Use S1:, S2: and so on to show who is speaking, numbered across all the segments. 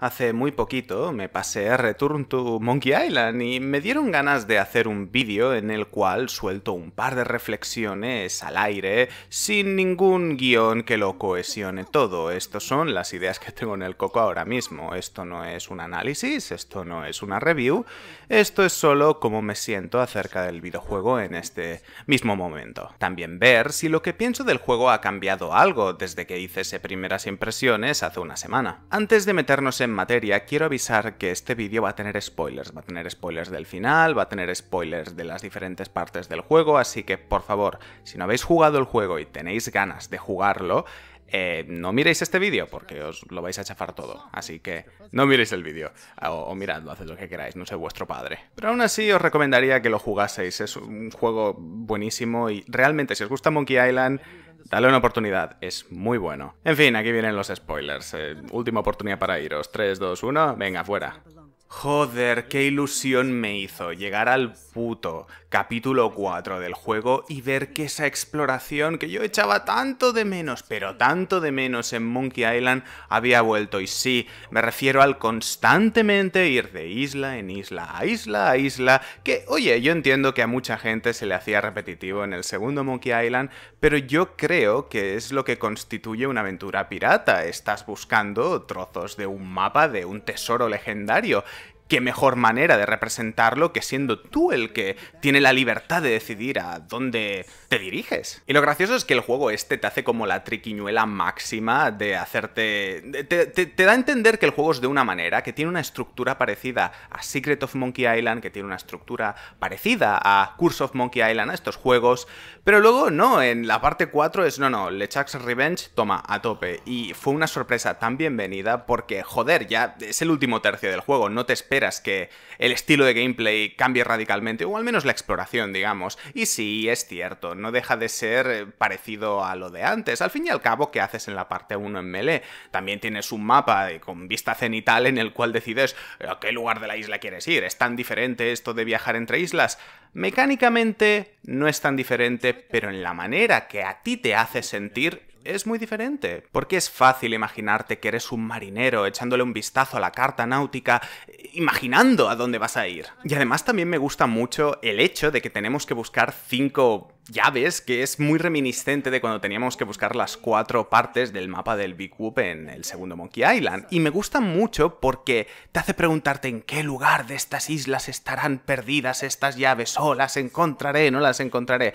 S1: Hace muy poquito me pasé a Return to Monkey Island y me dieron ganas de hacer un vídeo en el cual suelto un par de reflexiones al aire sin ningún guión que lo cohesione todo. Estas son las ideas que tengo en el coco ahora mismo. Esto no es un análisis, esto no es una review, esto es solo cómo me siento acerca del videojuego en este mismo momento. También ver si lo que pienso del juego ha cambiado algo desde que hice ese primeras impresiones hace una semana. Antes de meternos en en materia, quiero avisar que este vídeo va a tener spoilers. Va a tener spoilers del final, va a tener spoilers de las diferentes partes del juego, así que por favor, si no habéis jugado el juego y tenéis ganas de jugarlo, eh, no miréis este vídeo porque os lo vais a chafar todo. Así que no miréis el vídeo. O, o, haced lo que queráis, no sé vuestro padre. Pero aún así os recomendaría que lo jugaseis. Es un juego buenísimo y realmente si os gusta Monkey Island Dale una oportunidad, es muy bueno. En fin, aquí vienen los spoilers. Eh, última oportunidad para iros. 3, 2, 1, venga, fuera. Joder, qué ilusión me hizo llegar al puto capítulo 4 del juego y ver que esa exploración que yo echaba tanto de menos, pero tanto de menos en Monkey Island había vuelto. Y sí, me refiero al constantemente ir de isla en isla, a isla a isla, que oye, yo entiendo que a mucha gente se le hacía repetitivo en el segundo Monkey Island, pero yo creo que es lo que constituye una aventura pirata. Estás buscando trozos de un mapa de un tesoro legendario qué mejor manera de representarlo que siendo tú el que tiene la libertad de decidir a dónde te diriges. Y lo gracioso es que el juego este te hace como la triquiñuela máxima de hacerte... Te, da a entender que el juego es de una manera, que tiene una estructura parecida a Secret of Monkey Island, que tiene una estructura parecida a Curse of Monkey Island, a estos juegos, pero luego no, en la parte 4 es no, no, LeChuck's Revenge, toma, a tope. Y fue una sorpresa tan bienvenida porque, joder, ya es el último tercio del juego, no te esperas que el estilo de gameplay cambie radicalmente, o al menos la exploración, digamos. Y sí, es cierto, no deja de ser eh, parecido a lo de antes. Al fin y al cabo, ¿qué haces en la parte 1 en Melee? También tienes un mapa eh, con vista cenital en el cual decides eh, a qué lugar de la isla quieres ir. ¿Es tan diferente esto de viajar entre islas? Mecánicamente no es tan diferente, pero en la manera que a ti te hace sentir es muy diferente, porque es fácil imaginarte que eres un marinero echándole un vistazo a la carta náutica, imaginando a dónde vas a ir. Y además también me gusta mucho el hecho de que tenemos que buscar cinco llaves, que es muy reminiscente de cuando teníamos que buscar las cuatro partes del mapa del Big Whoop en el segundo Monkey Island. Y me gusta mucho porque te hace preguntarte en qué lugar de estas islas estarán perdidas estas llaves, o oh, las encontraré, no las encontraré.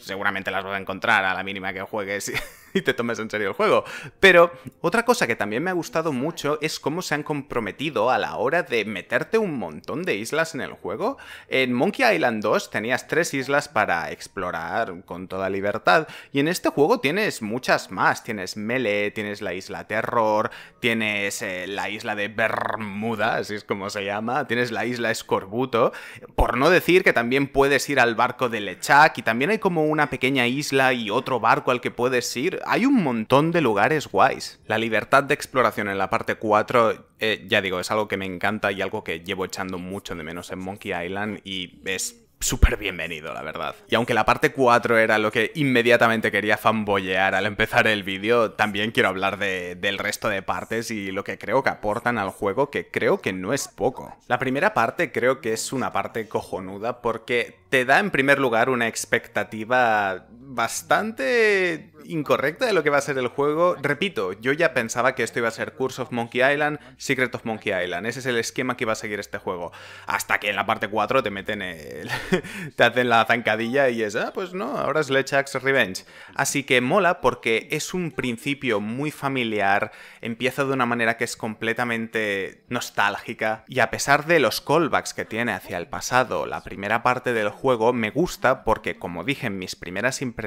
S1: seguramente las vas a encontrar a la mínima que juegues. y te tomes en serio el juego. Pero otra cosa que también me ha gustado mucho es cómo se han comprometido a la hora de meterte un montón de islas en el juego. En Monkey Island 2 tenías tres islas para explorar con toda libertad y en este juego tienes muchas más. Tienes Mele, tienes la isla Terror, tienes eh, la isla de Bermuda, así es como se llama, tienes la isla Escorbuto, por no decir que también puedes ir al barco de Lechak y también hay como una pequeña isla y otro barco al que puedes ir hay un montón de lugares guays. La libertad de exploración en la parte 4, eh, ya digo, es algo que me encanta y algo que llevo echando mucho de menos en Monkey Island y es súper bienvenido, la verdad. Y aunque la parte 4 era lo que inmediatamente quería fanboyear al empezar el vídeo, también quiero hablar del resto de partes y lo que creo que aportan al juego, que creo que no es poco. La primera parte creo que es una parte cojonuda porque te da en primer lugar una expectativa bastante incorrecta de lo que va a ser el juego. Repito, yo ya pensaba que esto iba a ser Curse of Monkey Island, Secret of Monkey Island. Ese es el esquema que iba a seguir este juego. Hasta que en la parte 4 te meten el... te hacen la zancadilla y es, ah, pues no, ahora es Lechax Revenge. Así que mola porque es un principio muy familiar, empieza de una manera que es completamente nostálgica y a pesar de los callbacks que tiene hacia el pasado, la primera parte del juego me gusta porque, como dije en mis primeras impresiones,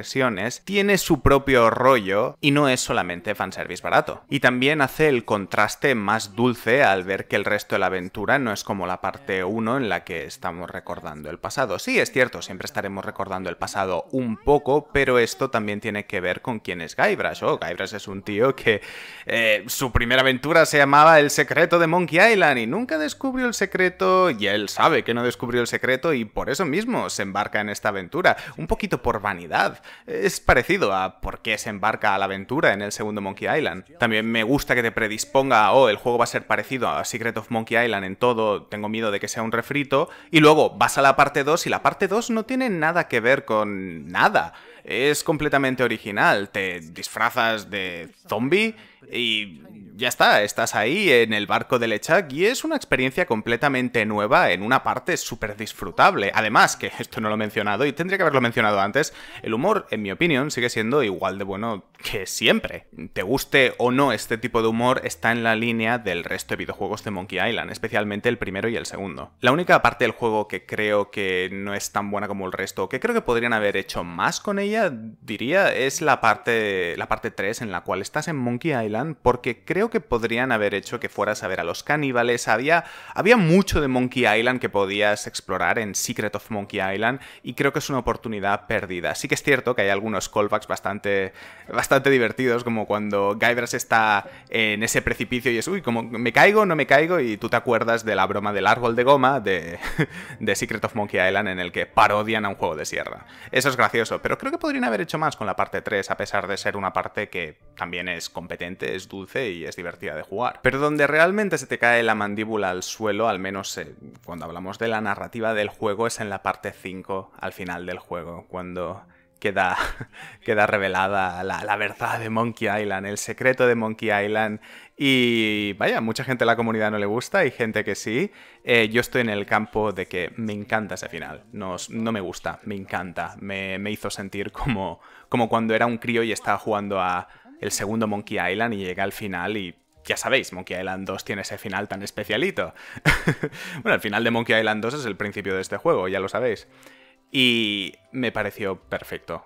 S1: tiene su propio rollo y no es solamente fanservice barato. Y también hace el contraste más dulce al ver que el resto de la aventura no es como la parte 1 en la que estamos recordando el pasado. Sí, es cierto, siempre estaremos recordando el pasado un poco, pero esto también tiene que ver con quién es Guybrush. Oh, Guybrush es un tío que eh, su primera aventura se llamaba El secreto de Monkey Island y nunca descubrió el secreto y él sabe que no descubrió el secreto y por eso mismo se embarca en esta aventura, un poquito por vanidad. Es parecido a por qué se embarca a la aventura en el segundo Monkey Island. También me gusta que te predisponga a, oh, el juego va a ser parecido a Secret of Monkey Island en todo, tengo miedo de que sea un refrito, y luego vas a la parte 2 y la parte 2 no tiene nada que ver con nada. Es completamente original, te disfrazas de zombie y ya está, estás ahí en el barco del Lechak y es una experiencia completamente nueva en una parte súper disfrutable. Además, que esto no lo he mencionado y tendría que haberlo mencionado antes, el humor, en mi opinión, sigue siendo igual de bueno que siempre. Te guste o no este tipo de humor, está en la línea del resto de videojuegos de Monkey Island, especialmente el primero y el segundo. La única parte del juego que creo que no es tan buena como el resto, que creo que podrían haber hecho más con ella, diría, es la parte, la parte 3 en la cual estás en Monkey Island porque creo que podrían haber hecho que fueras a ver a los caníbales. Había, había mucho de Monkey Island que podías explorar en Secret of Monkey Island y creo que es una oportunidad perdida. Sí que es cierto que hay algunos callbacks bastante, bastante divertidos, como cuando Guybrush está en ese precipicio y es, uy, como me caigo, no me caigo, y tú te acuerdas de la broma del árbol de goma de Secret of Monkey Island en el que parodian a un juego de sierra. Eso es gracioso, pero creo que podrían haber hecho más con la parte 3, a pesar de ser una parte que también es competente es dulce y es divertida de jugar. Pero donde realmente se te cae la mandíbula al suelo, al menos eh, cuando hablamos de la narrativa del juego, es en la parte 5, al final del juego, cuando Queda, queda, revelada la, verdad de Monkey Island, el secreto de Monkey Island. Y vaya, mucha gente de la comunidad no le gusta y gente que sí. Eh, yo estoy en el campo de que me encanta ese final. No, no me gusta, me encanta. Me, me hizo sentir como, como cuando era un crío y estaba jugando a, el segundo Monkey Island y llega al final y ya sabéis, Monkey Island 2 tiene ese final tan especialito. bueno, el final de Monkey Island 2 es el principio de este juego, ya lo sabéis. Y me pareció perfecto.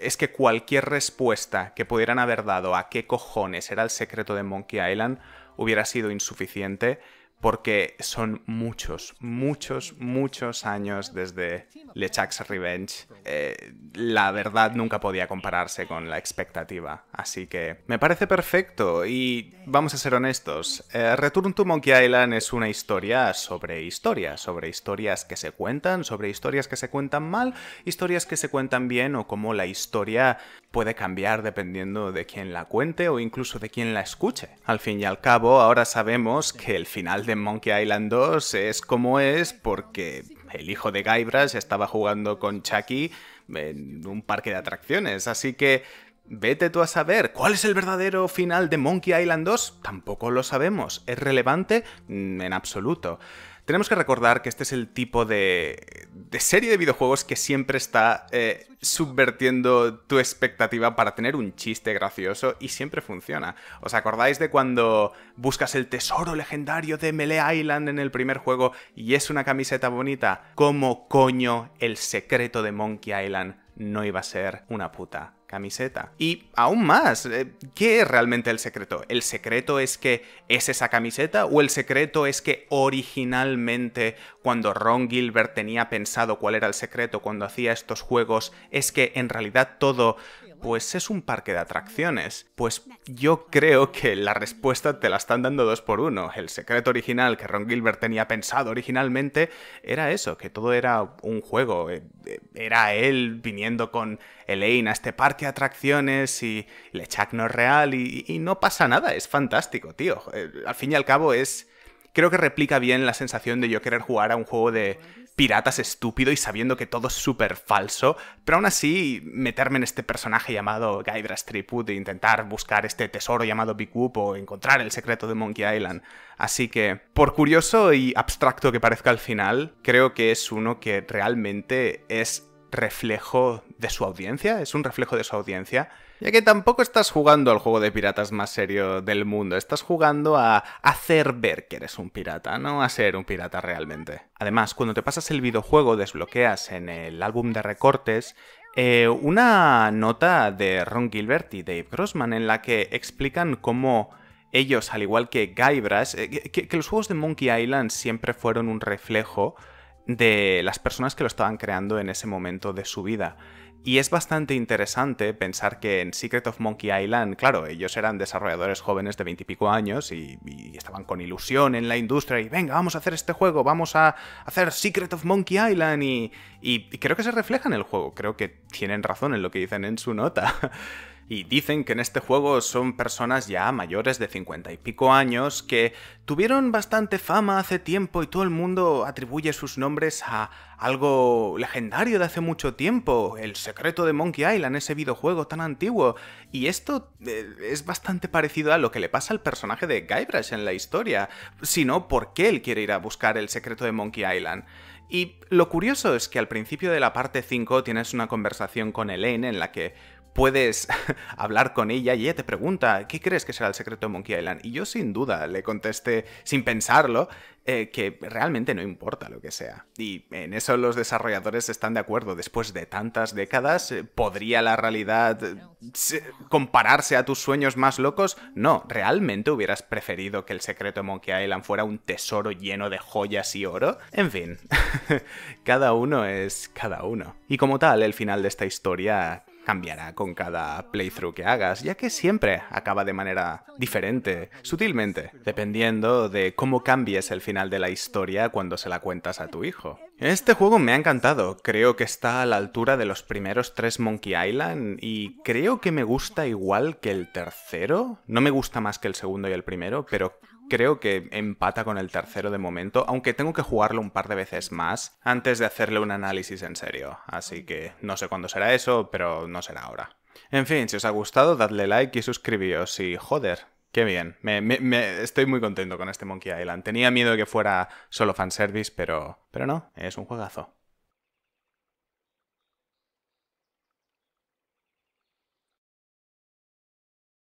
S1: Es que cualquier respuesta que pudieran haber dado a qué cojones era el secreto de Monkey Island hubiera sido insuficiente porque son muchos, muchos, muchos años desde LeChuck's Revenge. Eh, la verdad nunca podía compararse con la expectativa, así que me parece perfecto y vamos a ser honestos. Eh, Return to Monkey Island es una historia sobre historias, sobre historias que se cuentan, sobre historias que se cuentan mal, historias que se cuentan bien o cómo la historia puede cambiar dependiendo de quién la cuente o incluso de quién la escuche. Al fin y al cabo, ahora sabemos que el final de Monkey Island 2 es como es porque el hijo de Guybrush estaba jugando con Chucky en un parque de atracciones, así que Vete tú a saber cuál es el verdadero final de Monkey Island 2. Tampoco lo sabemos. ¿Es relevante? En absoluto. Tenemos que recordar que este es el tipo de, serie de videojuegos que siempre está eh, subvertiendo tu expectativa para tener un chiste gracioso y siempre funciona. ¿Os acordáis de cuando buscas el tesoro legendario de Melee Island en el primer juego y es una camiseta bonita? ¿Cómo coño el secreto de Monkey Island no iba a ser una puta camiseta. Y aún más, eh, ¿qué es realmente el secreto? ¿El secreto es que es esa camiseta o el secreto es que originalmente cuando Ron Gilbert tenía pensado cuál era el secreto cuando hacía estos juegos, es que en realidad todo pues es un parque de atracciones. Pues yo creo que la respuesta te la están dando dos por uno. El secreto original que Ron Gilbert tenía pensado originalmente era eso, que todo era un juego. Eh, eh, era él viniendo con Elaine a este parque de atracciones y LeChuck no es real y no pasa nada, es fantástico, tío. Eh, al fin y al cabo es creo que replica bien la sensación de yo querer jugar a un juego de piratas estúpido y sabiendo que todo es súper falso, pero aún así meterme en este personaje llamado Gaidra Stripwood e intentar buscar este tesoro llamado Big Whoop o encontrar el secreto de Monkey Island. Así que, por curioso y abstracto que parezca al final, creo que es uno que realmente es reflejo de su audiencia, es un reflejo de su audiencia, ya que tampoco estás jugando al juego de piratas más serio del mundo, estás jugando a hacer ver que eres un pirata, no a ser un pirata realmente. Además, cuando te pasas el videojuego desbloqueas en el álbum de recortes eh, una nota de Ron Gilbert y Dave Grossman en la que explican cómo ellos, al igual que Gaibras eh, que los juegos de Monkey Island siempre fueron un reflejo de las personas que lo estaban creando en ese momento de su vida. Y es bastante interesante pensar que en Secret of Monkey Island, claro, ellos eran desarrolladores jóvenes de veintipico años y, estaban con ilusión en la industria y venga, vamos a hacer este juego, vamos a hacer Secret of Monkey Island y creo que se refleja en el juego, creo que tienen razón en lo que dicen en su nota. Y dicen que en este juego son personas ya mayores de 50 y pico años que tuvieron bastante fama hace tiempo y todo el mundo atribuye sus nombres a algo legendario de hace mucho tiempo, el secreto de Monkey Island, ese videojuego tan antiguo. Y esto eh, es bastante parecido a lo que le pasa al personaje de Guybrush en la historia, sino ¿por qué él quiere ir a buscar el secreto de Monkey Island? Y lo curioso es que al principio de la parte 5 tienes una conversación con Elaine en la que puedes hablar con ella y ella te pregunta, ¿qué crees que será el secreto de Monkey Island? Y yo sin duda le contesté, sin pensarlo, eh, que realmente no importa lo que sea. Y en eso los desarrolladores están de acuerdo. Después de tantas décadas, eh, ¿podría la realidad eh, compararse a tus sueños más locos? No, realmente hubieras preferido que el secreto de Monkey Island fuera un tesoro lleno de joyas y oro. En fin, cada uno es cada uno. Y como tal, el final de esta historia Cambiará con cada playthrough que hagas, ya que siempre acaba de manera diferente, sutilmente, dependiendo de cómo cambies el final de la historia cuando se la cuentas a tu hijo. Este juego me ha encantado, creo que está a la altura de los primeros tres Monkey Island y creo que me gusta igual que el tercero. No me gusta más que el segundo y el primero, pero creo que empata con el tercero de momento, aunque tengo que jugarlo un par de veces más antes de hacerle un análisis en serio. Así que no sé cuándo será eso, pero no será ahora. En fin, si os ha gustado, dadle like y suscribíos. Y joder, qué bien. Me, estoy muy contento con este Monkey Island. Tenía miedo de que fuera solo fanservice, pero, pero no, es un juegazo.